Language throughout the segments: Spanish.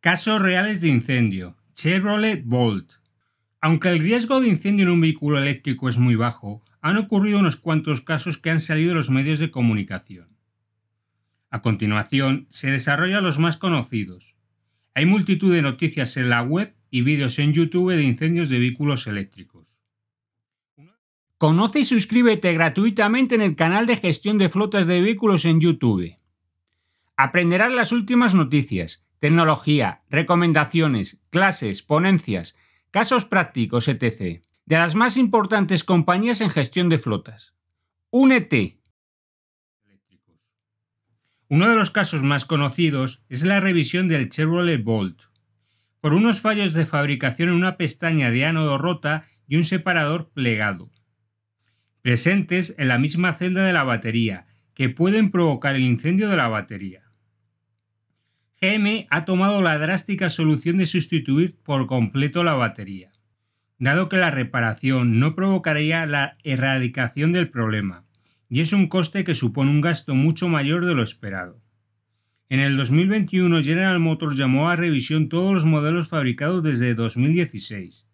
Casos reales de incendio. Chevrolet Bolt. Aunque el riesgo de incendio en un vehículo eléctrico es muy bajo, han ocurrido unos cuantos casos que han salido en los medios de comunicación. A continuación, se desarrollan los más conocidos. Hay multitud de noticias en la web y vídeos en YouTube de incendios de vehículos eléctricos. Conoce y suscríbete gratuitamente en el canal de gestión de flotas de vehículos en YouTube. Aprenderás las últimas noticias tecnología, recomendaciones, clases, ponencias, casos prácticos, etc. De las más importantes compañías en gestión de flotas. Únete. Uno de los casos más conocidos es la revisión del Chevrolet Bolt. Por unos fallos de fabricación en una pestaña de ánodo rota y un separador plegado. Presentes en la misma celda de la batería, que pueden provocar el incendio de la batería. GM ha tomado la drástica solución de sustituir por completo la batería, dado que la reparación no provocaría la erradicación del problema, y es un coste que supone un gasto mucho mayor de lo esperado. En el 2021 General Motors llamó a revisión todos los modelos fabricados desde 2016,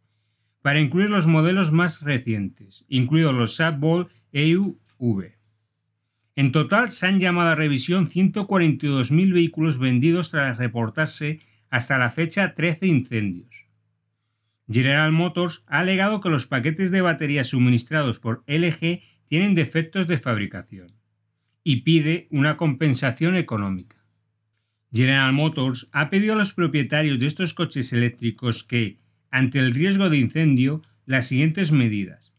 para incluir los modelos más recientes, incluidos los EU EUV. En total se han llamado a revisión 142.000 vehículos vendidos tras reportarse hasta la fecha 13 incendios. General Motors ha alegado que los paquetes de baterías suministrados por LG tienen defectos de fabricación y pide una compensación económica. General Motors ha pedido a los propietarios de estos coches eléctricos que, ante el riesgo de incendio, las siguientes medidas.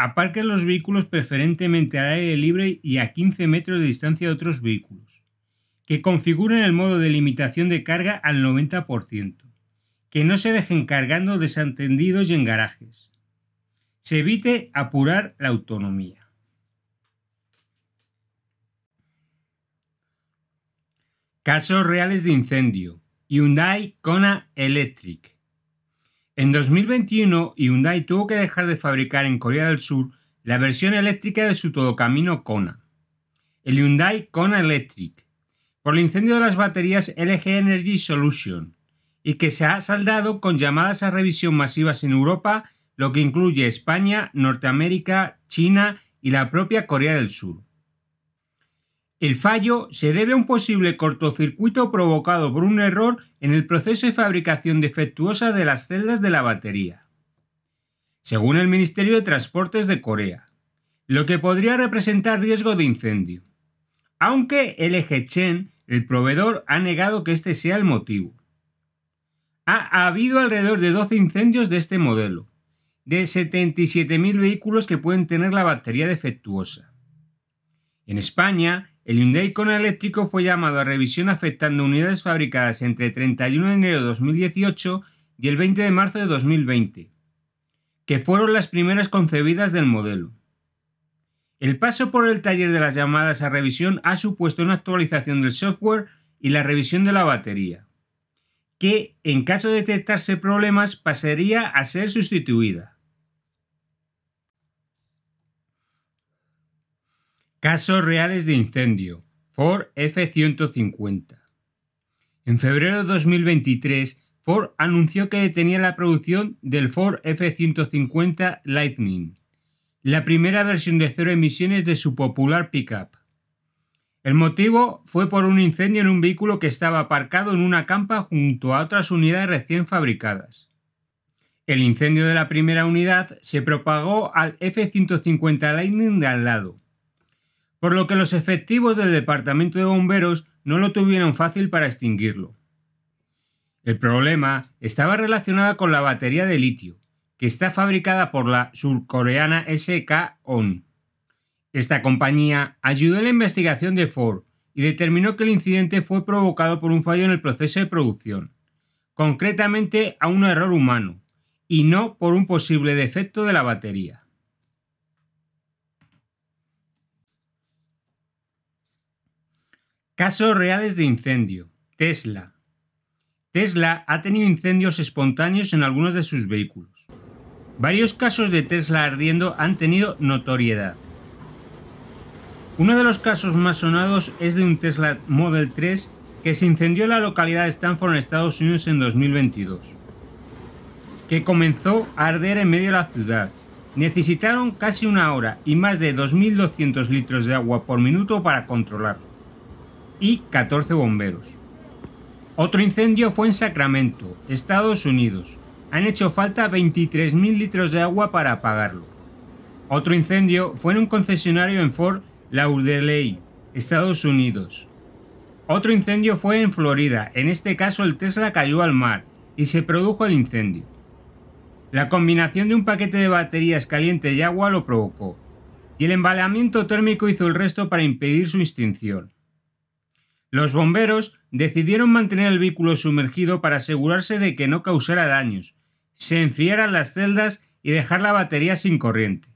Aparquen los vehículos preferentemente al aire libre y a 15 metros de distancia de otros vehículos, que configuren el modo de limitación de carga al 90%, que no se dejen cargando desatendidos y en garajes. Se evite apurar la autonomía. Casos reales de incendio. Hyundai Kona Electric. En 2021, Hyundai tuvo que dejar de fabricar en Corea del Sur la versión eléctrica de su todocamino Kona, el Hyundai Kona Electric, por el incendio de las baterías LG Energy Solution, y que se ha saldado con llamadas a revisión masivas en Europa, lo que incluye España, Norteamérica, China y la propia Corea del Sur. El fallo se debe a un posible cortocircuito provocado por un error en el proceso de fabricación defectuosa de las celdas de la batería, según el Ministerio de Transportes de Corea, lo que podría representar riesgo de incendio. Aunque LG Chen, el proveedor, ha negado que este sea el motivo. Ha habido alrededor de 12 incendios de este modelo, de 77.000 vehículos que pueden tener la batería defectuosa. En España, el Hyundai Kona eléctrico fue llamado a revisión afectando unidades fabricadas entre el 31 de enero de 2018 y el 20 de marzo de 2020, que fueron las primeras concebidas del modelo. El paso por el taller de las llamadas a revisión ha supuesto una actualización del software y la revisión de la batería, que en caso de detectarse problemas pasaría a ser sustituida. Casos reales de incendio. Ford F-150. En febrero de 2023, Ford anunció que detenía la producción del Ford F-150 Lightning, la primera versión de cero emisiones de su popular pickup. El motivo fue por un incendio en un vehículo que estaba aparcado en una campa junto a otras unidades recién fabricadas. El incendio de la primera unidad se propagó al F-150 Lightning de al lado por lo que los efectivos del Departamento de Bomberos no lo tuvieron fácil para extinguirlo. El problema estaba relacionado con la batería de litio, que está fabricada por la surcoreana SK On. Esta compañía ayudó en la investigación de Ford y determinó que el incidente fue provocado por un fallo en el proceso de producción, concretamente a un error humano, y no por un posible defecto de la batería. Casos reales de incendio. Tesla. Tesla ha tenido incendios espontáneos en algunos de sus vehículos. Varios casos de Tesla ardiendo han tenido notoriedad. Uno de los casos más sonados es de un Tesla Model 3 que se incendió en la localidad de Stanford, en Estados Unidos, en 2022, que comenzó a arder en medio de la ciudad. Necesitaron casi una hora y más de 2.200 litros de agua por minuto para controlarlo y 14 bomberos. Otro incendio fue en Sacramento, Estados Unidos. Han hecho falta 23.000 litros de agua para apagarlo. Otro incendio fue en un concesionario en Fort Lauderdale, Estados Unidos. Otro incendio fue en Florida, en este caso el Tesla cayó al mar y se produjo el incendio. La combinación de un paquete de baterías caliente y agua lo provocó, y el embalamiento térmico hizo el resto para impedir su extinción. Los bomberos decidieron mantener el vehículo sumergido para asegurarse de que no causara daños, se enfriaran las celdas y dejar la batería sin corriente.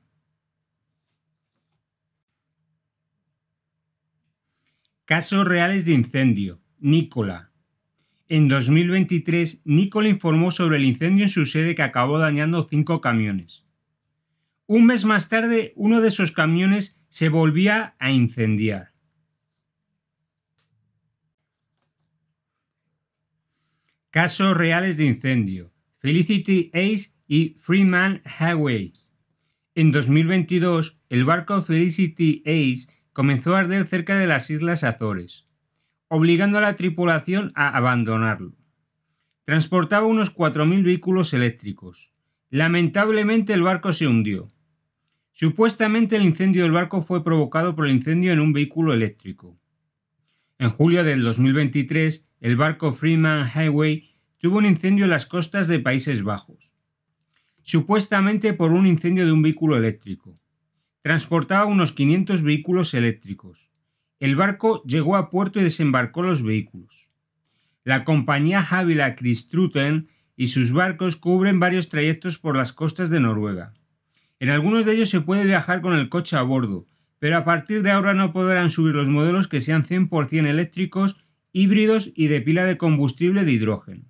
Casos reales de incendio. Nicola. En 2023, Nicola informó sobre el incendio en su sede que acabó dañando cinco camiones. Un mes más tarde, uno de esos camiones se volvía a incendiar. Casos reales de incendio. Felicity Ace y Freeman Highway. En 2022, el barco Felicity Ace comenzó a arder cerca de las Islas Azores, obligando a la tripulación a abandonarlo. Transportaba unos 4.000 vehículos eléctricos. Lamentablemente el barco se hundió. Supuestamente el incendio del barco fue provocado por el incendio en un vehículo eléctrico. En julio del 2023, el barco Freeman Highway tuvo un incendio en las costas de Países Bajos, supuestamente por un incendio de un vehículo eléctrico. Transportaba unos 500 vehículos eléctricos. El barco llegó a puerto y desembarcó los vehículos. La compañía Havila Kristruten y sus barcos cubren varios trayectos por las costas de Noruega. En algunos de ellos se puede viajar con el coche a bordo, pero a partir de ahora no podrán subir los modelos que sean 100% eléctricos, híbridos y de pila de combustible de hidrógeno.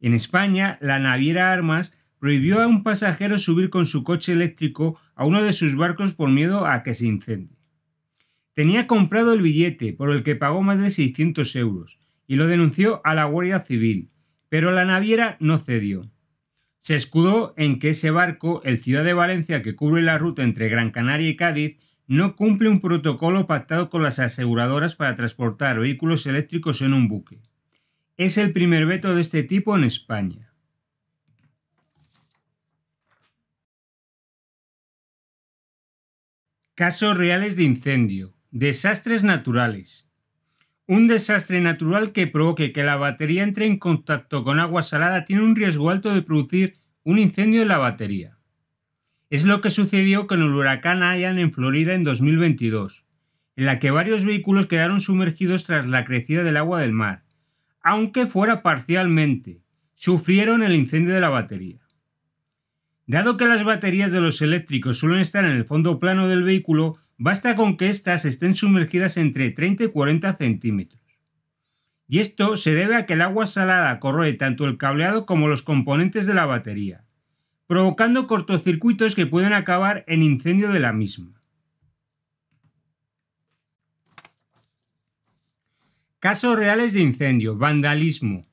En España, la naviera Armas prohibió a un pasajero subir con su coche eléctrico a uno de sus barcos por miedo a que se incendie. Tenía comprado el billete, por el que pagó más de 600 euros, y lo denunció a la Guardia Civil, pero la naviera no cedió. Se escudó en que ese barco, el Ciudad de Valencia que cubre la ruta entre Gran Canaria y Cádiz, no cumple un protocolo pactado con las aseguradoras para transportar vehículos eléctricos en un buque. Es el primer veto de este tipo en España. Casos reales de incendio. Desastres naturales. Un desastre natural que provoque que la batería entre en contacto con agua salada tiene un riesgo alto de producir un incendio en la batería. Es lo que sucedió con el huracán Ian en Florida en 2022, en la que varios vehículos quedaron sumergidos tras la crecida del agua del mar, aunque fuera parcialmente, sufrieron el incendio de la batería. Dado que las baterías de los eléctricos suelen estar en el fondo plano del vehículo, basta con que éstas estén sumergidas entre 30 y 40 centímetros. Y esto se debe a que el agua salada corroe tanto el cableado como los componentes de la batería, provocando cortocircuitos que pueden acabar en incendio de la misma. Casos reales de incendio, vandalismo.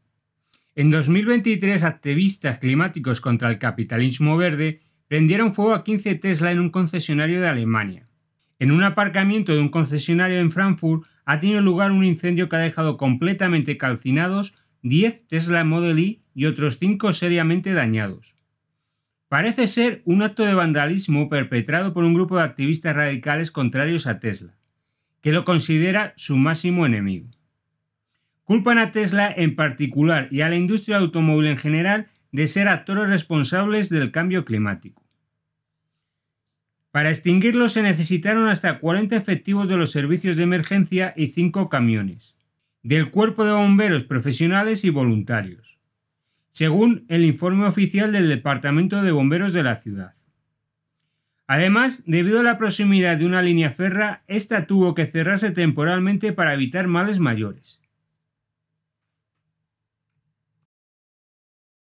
En 2023, activistas climáticos contra el capitalismo verde prendieron fuego a 15 Tesla en un concesionario de Alemania. En un aparcamiento de un concesionario en Frankfurt ha tenido lugar un incendio que ha dejado completamente calcinados 10 Tesla Model Y y otros 5 seriamente dañados. Parece ser un acto de vandalismo perpetrado por un grupo de activistas radicales contrarios a Tesla, que lo considera su máximo enemigo. Culpan a Tesla en particular y a la industria automóvil en general de ser actores responsables del cambio climático. Para extinguirlo se necesitaron hasta 40 efectivos de los servicios de emergencia y 5 camiones, del cuerpo de bomberos profesionales y voluntarios según el informe oficial del Departamento de Bomberos de la ciudad. Además, debido a la proximidad de una línea ferra, esta tuvo que cerrarse temporalmente para evitar males mayores.